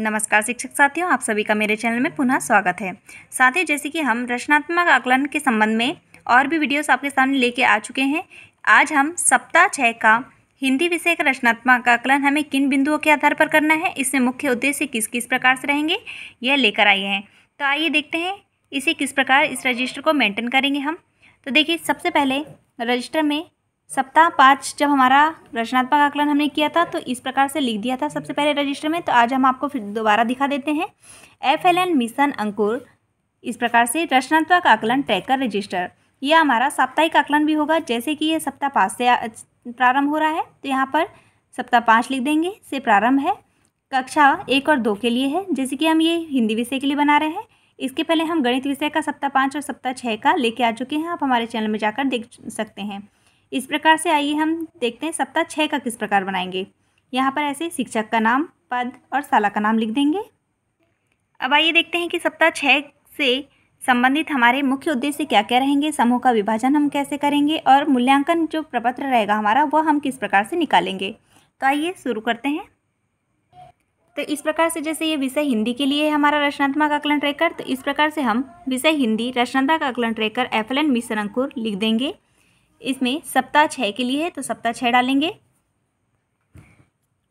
नमस्कार शिक्षक साथियों आप सभी का मेरे चैनल में पुनः स्वागत है साथ ही जैसे कि हम रचनात्मक आकलन के संबंध में और भी वीडियोस आपके सामने लेके आ चुके हैं आज हम सप्ताह छः का हिंदी विषय का रचनात्मक आकलन हमें किन बिंदुओं के आधार पर करना है इसमें मुख्य उद्देश्य किस किस प्रकार से रहेंगे यह लेकर आए हैं तो आइए देखते हैं इसे किस प्रकार इस रजिस्टर को मेंटेन करेंगे हम तो देखिए सबसे पहले रजिस्टर में सप्ताह पाँच जब हमारा रचनात्मक आकलन हमने किया था तो इस प्रकार से लिख दिया था सबसे पहले रजिस्टर में तो आज हम आपको फिर दोबारा दिखा देते हैं F L N mission Ankur इस प्रकार से रचनात्मक आकलन ट्रैकर रजिस्टर यह हमारा साप्ताहिक आकलन भी होगा जैसे कि यह सप्ताह पाँच से प्रारंभ हो रहा है तो यहाँ पर सप्ताह पाँच लिख देंगे से प्रारंभ है कक्षा एक और दो के लिए है जैसे कि हम ये हिंदी विषय के लिए बना रहे हैं इसके पहले हम गणित विषय का सप्ताह पाँच और सप्ताह छः का लेके आ चुके हैं आप हमारे चैनल में जाकर देख सकते हैं इस प्रकार से आइए हम देखते हैं सप्ताह छः का किस प्रकार बनाएंगे यहाँ पर ऐसे शिक्षक का नाम पद और साला का नाम लिख देंगे अब आइए देखते हैं कि सप्ताह छः से संबंधित हमारे मुख्य उद्देश्य क्या क्या रहेंगे समूह का विभाजन हम कैसे करेंगे और मूल्यांकन जो प्रपत्र रहेगा हमारा वह हम किस प्रकार से निकालेंगे तो आइए शुरू करते हैं तो इस प्रकार से जैसे ये विषय हिंदी के लिए हमारा रचनात्मक आकलन ट्रेकर तो इस प्रकार से हम विषय हिंदी रचनात्मक आकलन ट्रेकर एफ एल एन मिश्रंकुर लिख देंगे इसमें सप्ताह छः के लिए है तो सप्ताह छः डालेंगे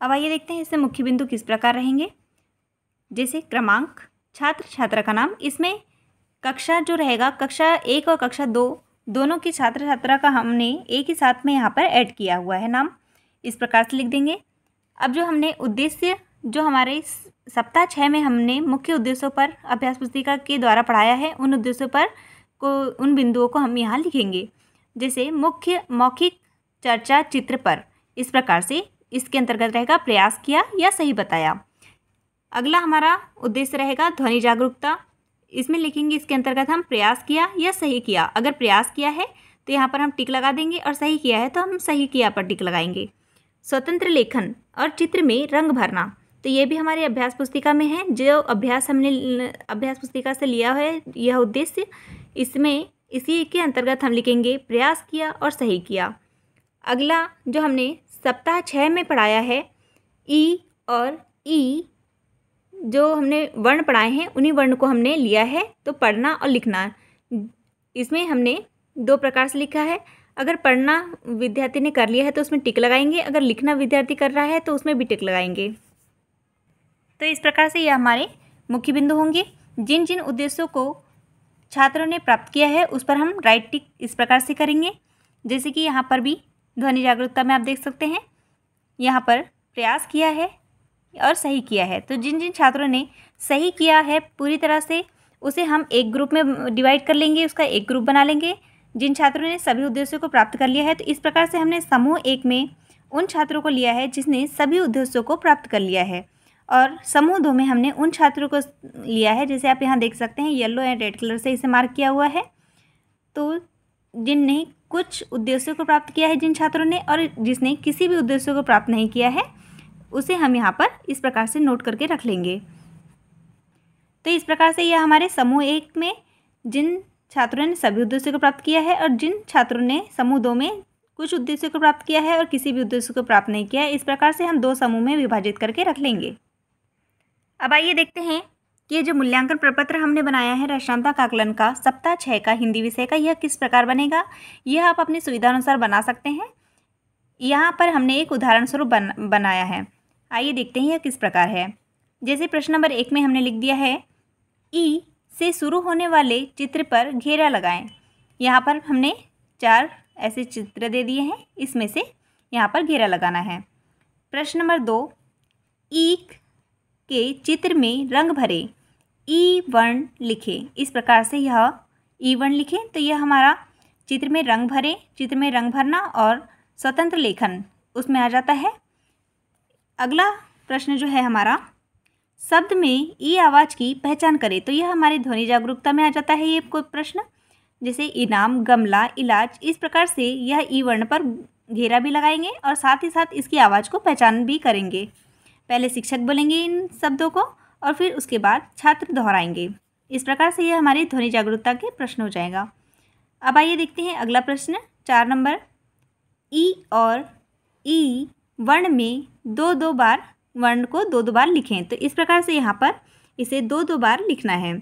अब आइए देखते हैं इसमें मुख्य बिंदु किस प्रकार रहेंगे जैसे क्रमांक छात्र छात्रा का नाम इसमें कक्षा जो रहेगा कक्षा एक और कक्षा दो दोनों के छात्र छात्रा का हमने एक ही साथ में यहाँ पर ऐड किया हुआ है नाम इस प्रकार से लिख देंगे अब जो हमने उद्देश्य जो हमारे सप्ताह छः में हमने मुख्य उद्देश्यों पर अभ्यास पुस्तिका के द्वारा पढ़ाया है उन उद्देश्यों पर को उन बिंदुओं को हम यहाँ लिखेंगे जैसे मुख्य मौखिक चर्चा चित्र पर इस प्रकार से इसके अंतर्गत रहेगा प्रयास किया या सही बताया अगला हमारा उद्देश्य रहेगा ध्वनि जागरूकता इसमें लिखेंगे इसके अंतर्गत हम प्रयास किया या सही किया अगर प्रयास किया है तो यहाँ पर हम टिक लगा देंगे और सही किया है तो हम सही किया पर टिक लगाएंगे स्वतंत्र लेखन और चित्र में रंग भरना तो ये भी हमारे अभ्यास पुस्तिका में है जो अभ्यास हमने अभ्यास पुस्तिका से लिया है यह उद्देश्य इसमें इसी के अंतर्गत हम लिखेंगे प्रयास किया और सही किया अगला जो हमने सप्ताह छः में पढ़ाया है ई और ई जो हमने वर्ण पढ़ाए हैं उन्हीं वर्ण को हमने लिया है तो पढ़ना और लिखना इसमें हमने दो प्रकार से लिखा है अगर पढ़ना विद्यार्थी ने कर लिया है तो उसमें टिक लगाएंगे अगर लिखना विद्यार्थी कर रहा है तो उसमें भी टिक लगाएंगे तो इस प्रकार से यह हमारे मुख्य बिंदु होंगे जिन जिन उद्देश्यों को छात्रों ने प्राप्त किया है उस पर हम राइट टिक इस प्रकार से करेंगे जैसे कि यहाँ पर भी ध्वनि जागरूकता में आप देख सकते हैं यहाँ पर प्रयास किया है और सही किया है तो जिन जिन छात्रों ने सही किया है पूरी तरह से उसे हम एक ग्रुप में डिवाइड कर लेंगे उसका एक ग्रुप बना लेंगे जिन छात्रों ने सभी उद्देश्यों को प्राप्त कर लिया है तो इस प्रकार से हमने समूह एक में उन छात्रों को लिया है जिसने सभी उद्देश्यों को प्राप्त कर लिया है और समूह दो में हमने उन छात्रों को लिया है जैसे आप यहाँ देख सकते हैं येलो एंड रेड कलर से इसे मार्क किया हुआ है तो जिनने कुछ उद्देश्यों को प्राप्त किया है जिन छात्रों ने और जिसने किसी भी उद्देश्य को प्राप्त नहीं किया है उसे हम यहाँ पर इस प्रकार से नोट करके रख लेंगे तो इस प्रकार से यह हमारे समूह एक में जिन छात्रों ने सभी उद्देश्यों को प्राप्त किया है और जिन छात्रों ने समूह दो में कुछ उद्देश्यों को प्राप्त किया है और किसी भी उद्देश्य को प्राप्त नहीं किया है इस प्रकार से हम दो समूह में विभाजित करके रख लेंगे अब आइए देखते हैं कि ये जो मूल्यांकन प्रपत्र हमने बनाया है राष्ट्रांता का आकलन का सप्ताह छः का हिंदी विषय का यह किस प्रकार बनेगा यह आप अपनी सुविधा अनुसार बना सकते हैं यहाँ पर हमने एक उदाहरण स्वरूप बन, बनाया है आइए देखते हैं यह किस प्रकार है जैसे प्रश्न नंबर एक में हमने लिख दिया है ई से शुरू होने वाले चित्र पर घेरा लगाएं यहाँ पर हमने चार ऐसे चित्र दे दिए हैं इसमें से यहाँ पर घेरा लगाना है प्रश्न नंबर दो ईक के चित्र में रंग भरे ई वर्ण लिखे इस प्रकार से यह ई वर्ण लिखें तो यह हमारा चित्र में रंग भरे चित्र में रंग भरना और स्वतंत्र लेखन उसमें आ जाता है अगला प्रश्न जो है हमारा शब्द में ई आवाज़ की पहचान करें तो यह हमारे ध्वनि जागरूकता में आ जाता है ये कोई प्रश्न जैसे इनाम गमला इलाज इस प्रकार से यह ई वर्ण पर घेरा भी लगाएंगे और साथ ही साथ इसकी आवाज़ को पहचान भी करेंगे पहले शिक्षक बोलेंगे इन शब्दों को और फिर उसके बाद छात्र दोहराएंगे इस प्रकार से यह हमारी ध्वनि जागरूकता के प्रश्न हो जाएगा अब आइए देखते हैं अगला प्रश्न चार नंबर ई और ई वर्ण में दो दो बार वर्ण को दो दो बार लिखें तो इस प्रकार से यहाँ पर इसे दो दो बार लिखना है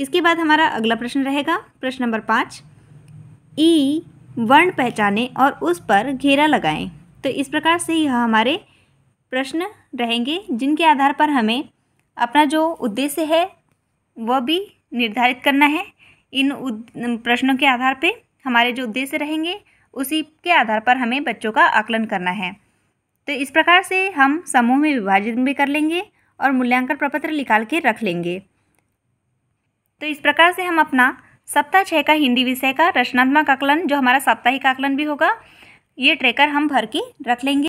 इसके बाद हमारा अगला प्रश्न रहेगा प्रश्न नंबर पाँच ई वर्ण पहचाने और उस पर घेरा लगाएं तो इस प्रकार से यह हमारे प्रश्न रहेंगे जिनके आधार पर हमें अपना जो उद्देश्य है वह भी निर्धारित करना है इन प्रश्नों के आधार पर हमारे जो उद्देश्य रहेंगे उसी के आधार पर हमें बच्चों का आकलन करना है तो इस प्रकार से हम समूह में विभाजित भी कर लेंगे और मूल्यांकन प्रपत्र निकाल के रख लेंगे तो इस प्रकार से हम अपना सप्ताह छः का हिंदी विषय का रचनात्मक आकलन जो हमारा साप्ताहिक आकलन भी होगा ये ट्रेकर हम भर के रख लेंगे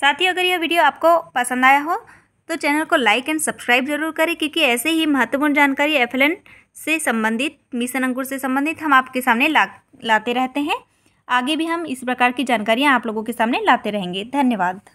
साथ ही अगर यह वीडियो आपको पसंद आया हो तो चैनल को लाइक एंड सब्सक्राइब जरूर करें क्योंकि ऐसे ही महत्वपूर्ण जानकारी एफ से संबंधित मिशन अंकुर से संबंधित हम आपके सामने ला लाते रहते हैं आगे भी हम इस प्रकार की जानकारियाँ आप लोगों के सामने लाते रहेंगे धन्यवाद